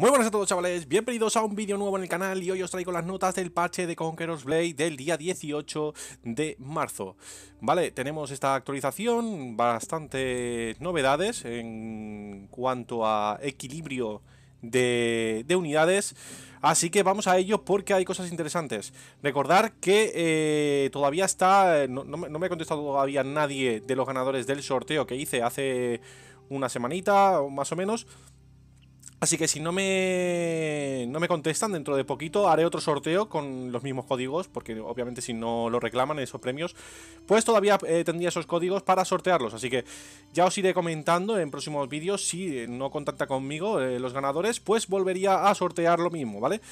Muy buenas a todos chavales, bienvenidos a un vídeo nuevo en el canal y hoy os traigo las notas del parche de Conqueror's Blade del día 18 de marzo. Vale, tenemos esta actualización, bastantes novedades en cuanto a equilibrio de, unidades, así que vamos a ello porque hay cosas interesantes. Recordar que eh, todavía está, no, me ha contestado todavía nadie de los ganadores del sorteo que hice hace una semanita o más o menos... Así que si no me, no me contestan dentro de poquito, haré otro sorteo con los mismos códigos, porque obviamente si no lo reclaman esos premios, pues todavía eh, tendría esos códigos para sortearlos. Así que ya os iré comentando en próximos vídeos, si eh, no contacta conmigo eh, los ganadores, pues volvería a sortear lo mismo, ¿vale?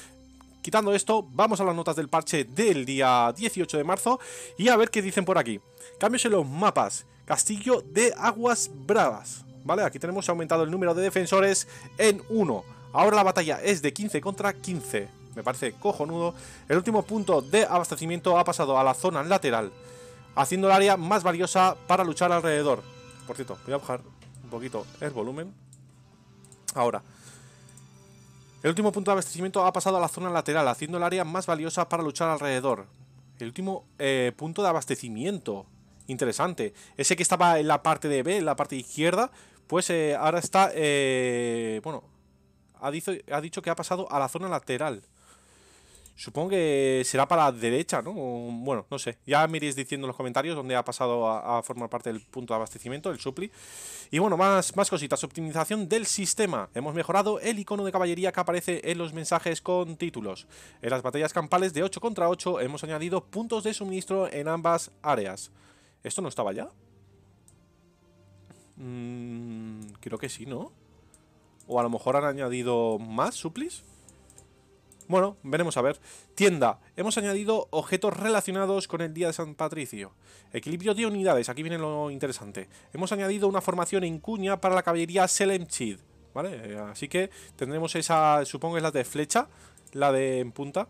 Quitando esto, vamos a las notas del parche del día 18 de marzo y a ver qué dicen por aquí. Cambios en los mapas. Castillo de Aguas Bravas. ¿vale? Aquí tenemos aumentado el número de defensores en 1. Ahora la batalla es de 15 contra 15. Me parece cojonudo. El último punto de abastecimiento ha pasado a la zona lateral, haciendo el área más valiosa para luchar alrededor. Por cierto, voy a bajar un poquito el volumen. Ahora. El último punto de abastecimiento ha pasado a la zona lateral, haciendo el área más valiosa para luchar alrededor. El último eh, punto de abastecimiento interesante. Ese que estaba en la parte de B, en la parte izquierda, pues eh, ahora está, eh, bueno, ha dicho, que ha pasado a la zona lateral. Supongo que será para la derecha, ¿no? bueno, no sé. Ya me iréis diciendo en los comentarios dónde ha pasado a, formar parte del punto de abastecimiento, el supli. Y bueno, más, más cositas. Optimización del sistema. Hemos mejorado el icono de caballería que aparece en los mensajes con títulos. En las batallas campales de 8 contra 8 hemos añadido puntos de suministro en ambas áreas. ¿Esto no estaba ya? Mm, creo que sí, ¿no? O a lo mejor han añadido más suplis. Bueno, veremos a ver. Tienda. Hemos añadido objetos relacionados con el Día de San Patricio. Equilibrio de unidades. Aquí viene lo interesante. Hemos añadido una formación en cuña para la caballería Selemchid. ¿Vale? Eh, así que tendremos esa, supongo que es la de flecha, la de en punta.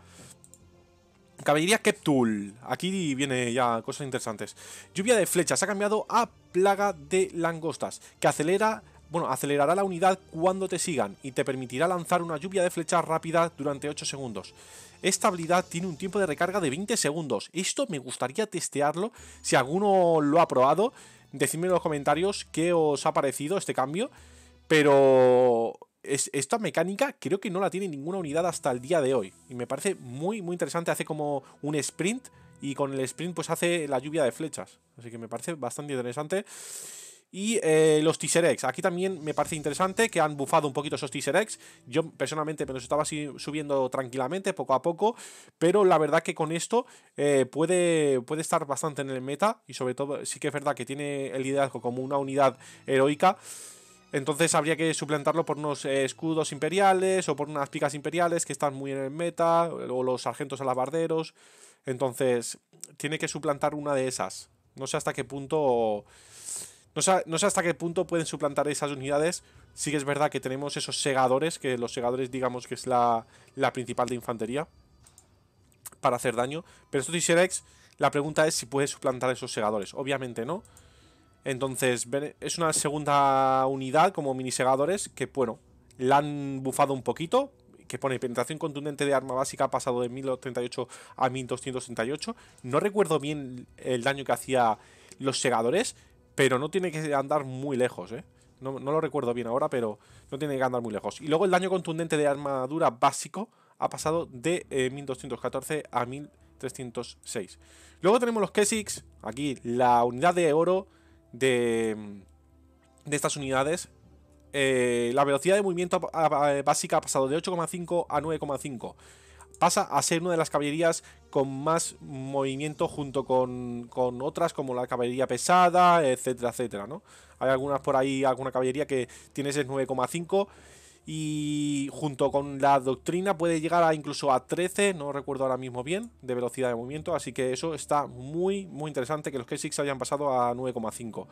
Caballería Keptul. Aquí viene ya cosas interesantes. Lluvia de flechas. Ha cambiado a plaga de langostas. Que acelera. Bueno, acelerará la unidad cuando te sigan y te permitirá lanzar una lluvia de flechas rápida durante 8 segundos. Esta habilidad tiene un tiempo de recarga de 20 segundos. Esto me gustaría testearlo. Si alguno lo ha probado, decidme en los comentarios qué os ha parecido este cambio. Pero esta mecánica creo que no la tiene ninguna unidad hasta el día de hoy. Y me parece muy, muy interesante. Hace como un sprint y con el sprint pues hace la lluvia de flechas. Así que me parece bastante interesante. Y eh, los teaser eggs. Aquí también me parece interesante que han bufado un poquito esos teaser eggs. Yo personalmente me los estaba subiendo tranquilamente, poco a poco. Pero la verdad que con esto eh, puede, puede estar bastante en el meta. Y sobre todo, sí que es verdad que tiene el liderazgo como una unidad heroica. Entonces habría que suplantarlo por unos eh, escudos imperiales o por unas picas imperiales que están muy en el meta, o los sargentos alabarderos. Entonces, tiene que suplantar una de esas. No sé hasta qué punto. No sé, no sé, hasta qué punto pueden suplantar esas unidades. Sí que es verdad que tenemos esos segadores, que los segadores, digamos que es la, la principal de infantería para hacer daño. Pero esto de serex la pregunta es si puede suplantar esos segadores. Obviamente no. Entonces, es una segunda unidad como minisegadores que, bueno, la han bufado un poquito. Que pone penetración contundente de arma básica ha pasado de 1038 a 1238. No recuerdo bien el daño que hacía los segadores, pero no tiene que andar muy lejos, ¿eh? No, lo recuerdo bien ahora, pero no tiene que andar muy lejos. Y luego el daño contundente de armadura básico ha pasado de 1214 eh, a 1306. Luego tenemos los Kessix, aquí la unidad de oro de, estas unidades, eh, la velocidad de movimiento básica ha pasado de 8,5 a 9,5. Pasa a ser una de las caballerías con más movimiento junto con, con otras como la caballería pesada, etcétera, etcétera, ¿no? Hay algunas por ahí, alguna caballería que tiene ese 9,5 y junto con la doctrina puede llegar a incluso a 13, no recuerdo ahora mismo bien, de velocidad de movimiento, así que eso está muy, muy interesante que los K6 hayan pasado a 9,5.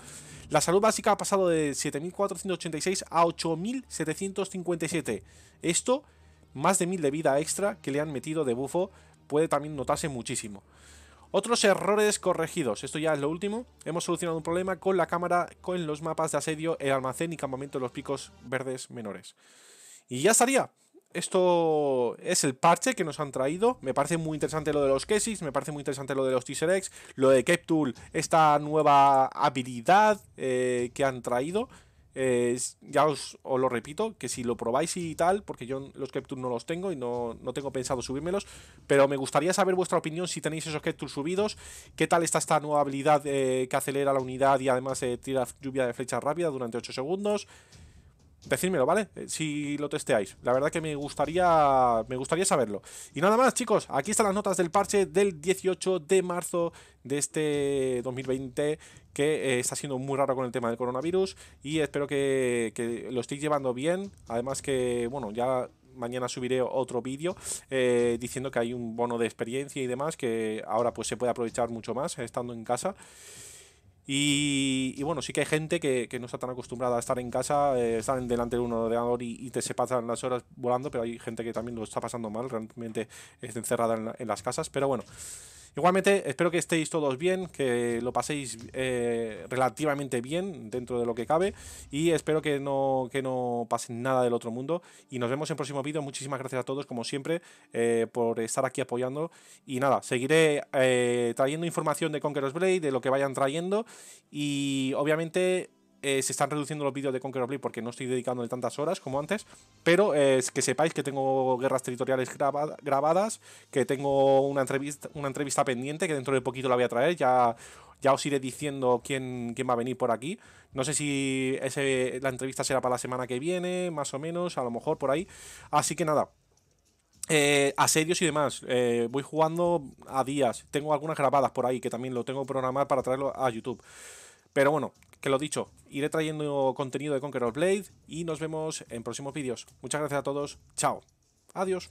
La salud básica ha pasado de 7.486 a 8.757. Esto, más de 1.000 de vida extra que le han metido de bufo, puede también notarse muchísimo. Otros errores corregidos, esto ya es lo último. Hemos solucionado un problema con la cámara, con los mapas de asedio, el almacén y campamento de los picos verdes menores. Y ya estaría. Esto es el parche que nos han traído. Me parece muy interesante lo de los Kesis, me parece muy interesante lo de los t X, lo de Cape esta nueva habilidad eh, que han traído, ya os, lo repito, que si lo probáis y tal, porque yo los Capture no los tengo y no, tengo pensado subírmelos, pero me gustaría saber vuestra opinión si tenéis esos Capture subidos, qué tal está esta nueva habilidad eh, que acelera la unidad y además eh, tira lluvia de flechas rápida durante 8 segundos. Decídmelo, ¿vale? Eh, si lo testeáis. La verdad que me gustaría me gustaría saberlo. Y nada más, chicos. Aquí están las notas del parche del 18 de marzo de este 2020 que eh, está siendo muy raro con el tema del coronavirus y espero que, lo estéis llevando bien. Además que, bueno, ya mañana subiré otro vídeo eh, diciendo que hay un bono de experiencia y demás que ahora pues se puede aprovechar mucho más estando en casa. Y, bueno, sí que hay gente que, no está tan acostumbrada a estar en casa, estar eh, estar delante de un ordenador y, te se pasan las horas volando, pero hay gente que también lo está pasando mal, realmente está encerrada en las casas. Pero bueno, Igualmente, espero que estéis todos bien, que lo paséis eh, relativamente bien dentro de lo que cabe y espero que no, que no pase nada del otro mundo. Y nos vemos en próximo vídeo, Muchísimas gracias a todos, como siempre, eh, por estar aquí apoyando. Y nada, seguiré eh, trayendo información de Conqueror's Blade, de lo que vayan trayendo y obviamente eh, se están reduciendo los vídeos de Conqueror Play porque no estoy dedicándole tantas horas como antes, pero es eh, que sepáis que tengo guerras territoriales grabadas, que tengo una entrevista, una entrevista pendiente que dentro de poquito la voy a traer, ya ya os iré diciendo quién, quién, va a venir por aquí. No sé si la entrevista será para la semana que viene, más o menos, a lo mejor por ahí. Así que nada. Eh, asedios y demás. voy jugando a días. Tengo algunas grabadas por ahí que también lo tengo programar para traerlo a YouTube. Pero bueno, que lo dicho, iré trayendo contenido de Conqueror Blade y nos vemos en próximos vídeos. Muchas gracias a todos, chao, adiós.